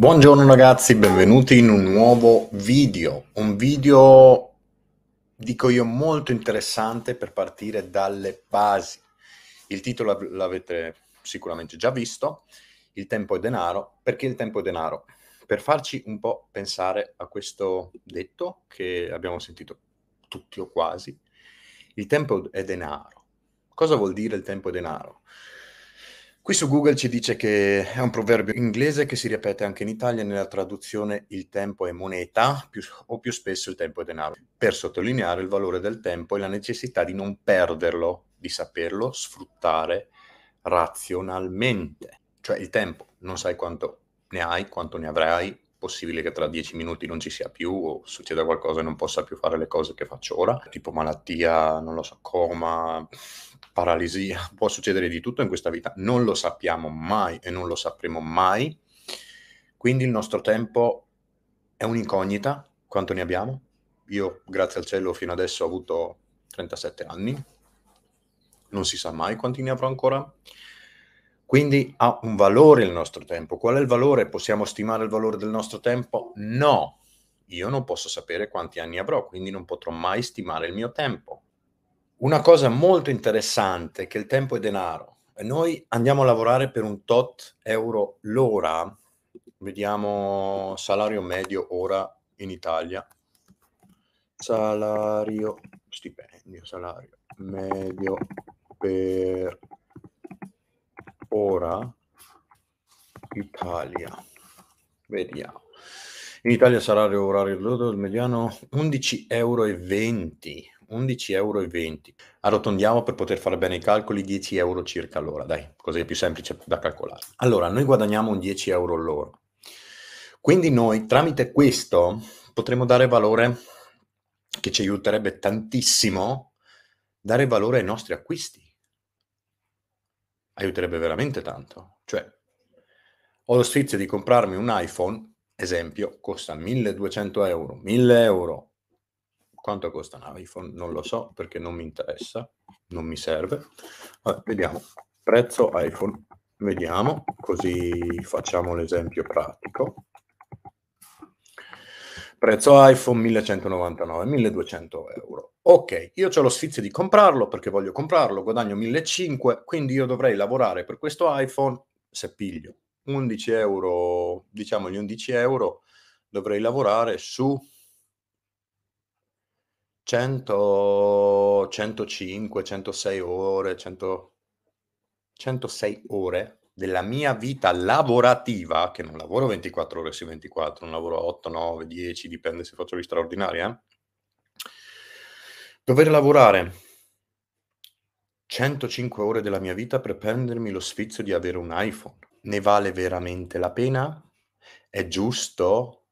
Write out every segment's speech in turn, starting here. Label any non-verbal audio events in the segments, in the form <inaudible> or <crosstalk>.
Buongiorno ragazzi, benvenuti in un nuovo video, un video dico io molto interessante per partire dalle basi. Il titolo l'avete sicuramente già visto, il tempo è denaro, perché il tempo è denaro? Per farci un po' pensare a questo detto che abbiamo sentito tutti o quasi, il tempo è denaro. Cosa vuol dire il tempo è denaro? Qui su Google ci dice che è un proverbio inglese che si ripete anche in Italia nella traduzione il tempo è moneta più, o più spesso il tempo è denaro, per sottolineare il valore del tempo e la necessità di non perderlo, di saperlo sfruttare razionalmente. Cioè il tempo, non sai quanto ne hai, quanto ne avrai, possibile che tra dieci minuti non ci sia più o succeda qualcosa e non possa più fare le cose che faccio ora, tipo malattia, non lo so, coma, paralisia, <laughs> può succedere di tutto in questa vita, non lo sappiamo mai e non lo sapremo mai, quindi il nostro tempo è un'incognita, quanto ne abbiamo? Io grazie al cielo fino adesso ho avuto 37 anni, non si sa mai quanti ne avrò ancora. Quindi ha un valore il nostro tempo. Qual è il valore? Possiamo stimare il valore del nostro tempo? No, io non posso sapere quanti anni avrò, quindi non potrò mai stimare il mio tempo. Una cosa molto interessante è che il tempo è denaro. noi andiamo a lavorare per un tot euro l'ora, vediamo salario medio ora in Italia, salario, stipendio, salario medio per ora Italia. Vediamo. In Italia sarà l'orario del mediano 11,20 euro. 11,20 euro. Arrotondiamo per poter fare bene i calcoli, 10 euro circa all'ora, dai, così è più semplice da calcolare. Allora, noi guadagniamo un 10 euro all'ora. Quindi noi, tramite questo, potremo dare valore, che ci aiuterebbe tantissimo, dare valore ai nostri acquisti aiuterebbe veramente tanto. Cioè, ho lo sfizio di comprarmi un iPhone, esempio, costa 1200 euro, 1000 euro. Quanto costa un iPhone? Non lo so perché non mi interessa, non mi serve. Vabbè, vediamo, prezzo iPhone, vediamo, così facciamo l'esempio pratico prezzo iPhone 1199, 1200 euro. Ok, io ho lo sfizio di comprarlo perché voglio comprarlo, guadagno 1500, quindi io dovrei lavorare per questo iPhone se piglio 11 euro, diciamo gli 11 euro, dovrei lavorare su 100, 105, 106 ore, 100, 106 ore della mia vita lavorativa, che non lavoro 24 ore su 24, non lavoro 8, 9, 10, dipende se faccio gli straordinari, eh? dover lavorare 105 ore della mia vita per prendermi lo sfizio di avere un iPhone. Ne vale veramente la pena? È giusto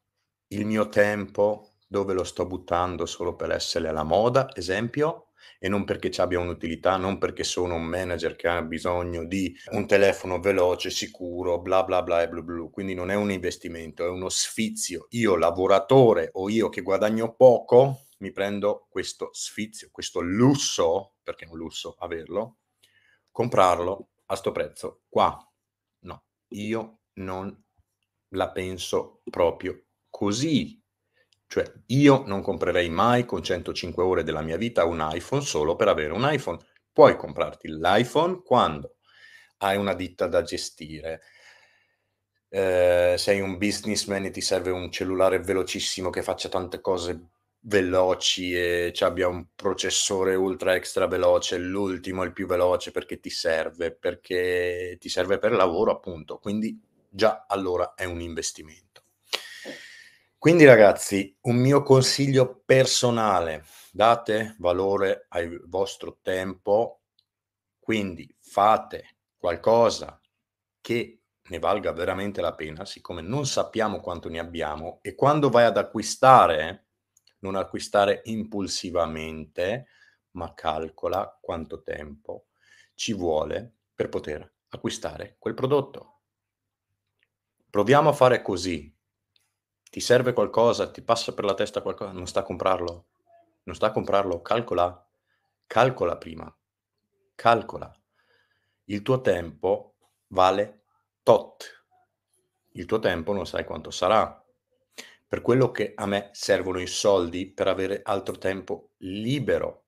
il mio tempo dove lo sto buttando solo per essere alla moda, esempio? e non perché ci abbia un'utilità, non perché sono un manager che ha bisogno di un telefono veloce, sicuro, bla bla bla e blu blu. Quindi non è un investimento, è uno sfizio. Io lavoratore o io che guadagno poco, mi prendo questo sfizio, questo lusso, perché è un lusso averlo, comprarlo a sto prezzo qua. No, io non la penso proprio così. Cioè, io non comprerei mai con 105 ore della mia vita un iPhone solo per avere un iPhone. Puoi comprarti l'iPhone quando hai una ditta da gestire, eh, sei un businessman e ti serve un cellulare velocissimo che faccia tante cose veloci e abbia un processore ultra extra veloce, l'ultimo, il più veloce perché ti serve, perché ti serve per lavoro appunto, quindi già allora è un investimento. Quindi ragazzi, un mio consiglio personale, date valore al vostro tempo, quindi fate qualcosa che ne valga veramente la pena, siccome non sappiamo quanto ne abbiamo e quando vai ad acquistare, non acquistare impulsivamente, ma calcola quanto tempo ci vuole per poter acquistare quel prodotto. Proviamo a fare così, ti serve qualcosa, ti passa per la testa qualcosa, non sta a comprarlo. Non sta a comprarlo, calcola, calcola prima, calcola. Il tuo tempo vale tot. Il tuo tempo non sai quanto sarà. Per quello che a me servono i soldi per avere altro tempo libero.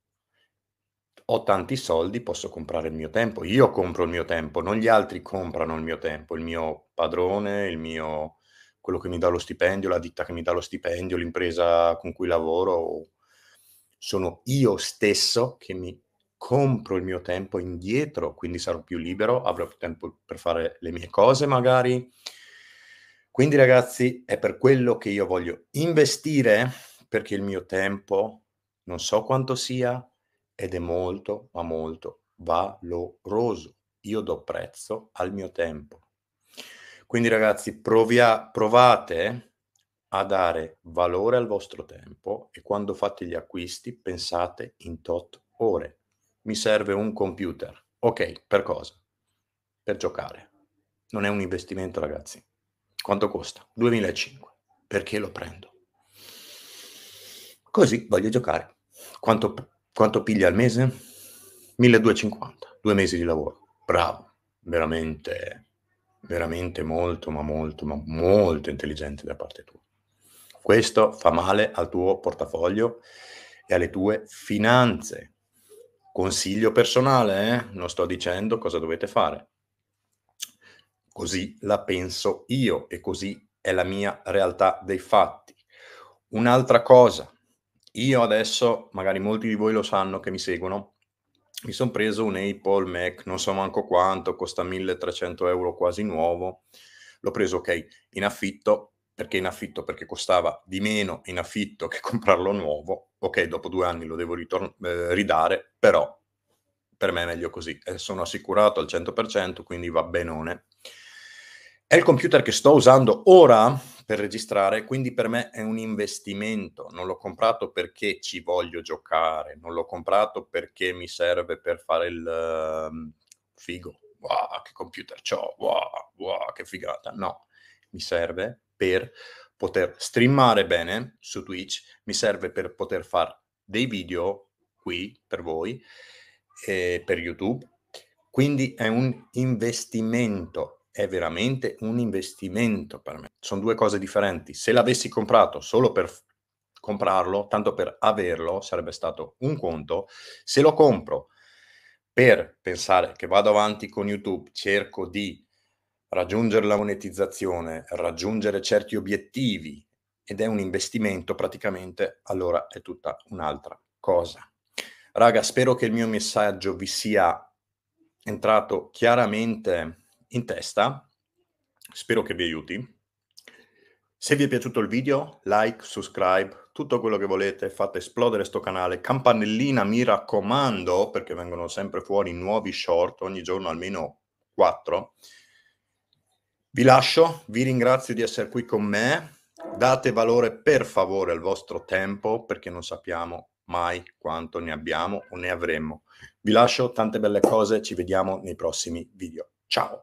Ho tanti soldi, posso comprare il mio tempo. Io compro il mio tempo, non gli altri comprano il mio tempo. Il mio padrone, il mio quello che mi dà lo stipendio, la ditta che mi dà lo stipendio, l'impresa con cui lavoro. Sono io stesso che mi compro il mio tempo indietro, quindi sarò più libero, avrò più tempo per fare le mie cose magari. Quindi ragazzi, è per quello che io voglio investire, perché il mio tempo, non so quanto sia, ed è molto, ma molto valoroso. Io do prezzo al mio tempo. Quindi ragazzi, provia, provate a dare valore al vostro tempo e quando fate gli acquisti pensate in tot ore. Mi serve un computer. Ok, per cosa? Per giocare. Non è un investimento, ragazzi. Quanto costa? 2005. Perché lo prendo? Così voglio giocare. Quanto, quanto piglia al mese? 1250. Due mesi di lavoro. Bravo, veramente veramente molto, ma molto, ma molto intelligente da parte tua. Questo fa male al tuo portafoglio e alle tue finanze. Consiglio personale, eh? non sto dicendo cosa dovete fare. Così la penso io e così è la mia realtà dei fatti. Un'altra cosa, io adesso, magari molti di voi lo sanno che mi seguono, mi sono preso un Apple Mac, non so manco quanto, costa 1300 euro quasi nuovo, l'ho preso ok in affitto, perché in affitto? Perché costava di meno in affitto che <laughs> comprarlo nuovo, ok dopo due anni lo devo ritorn- eh, ridare, però per me è meglio così, eh, sono assicurato al 100%, quindi va benone. È il computer che sto usando ora per registrare, quindi per me è un investimento. Non l'ho comprato perché ci voglio giocare, non l'ho comprato perché mi serve per fare il um, figo. Wow, che computer c'ho! wow, wow, che figata. No, mi serve per poter streamare bene su Twitch, mi serve per poter fare dei video qui per voi, eh, per YouTube. Quindi è un investimento è veramente un investimento per me. Sono due cose differenti. Se l'avessi comprato solo per comprarlo, tanto per averlo, sarebbe stato un conto. Se lo compro per pensare che vado avanti con YouTube, cerco di raggiungere la monetizzazione, raggiungere certi obiettivi ed è un investimento praticamente, allora è tutta un'altra cosa. Raga, spero che il mio messaggio vi sia entrato chiaramente in testa. Spero che vi aiuti. Se vi è piaciuto il video, like, subscribe, tutto quello che volete, fate esplodere sto canale, campanellina mi raccomando, perché vengono sempre fuori nuovi short, ogni giorno almeno 4. Vi lascio, vi ringrazio di essere qui con me, date valore per favore al vostro tempo, perché non sappiamo mai quanto ne abbiamo o ne avremmo. Vi lascio tante belle cose, ci vediamo nei prossimi video. Ciao!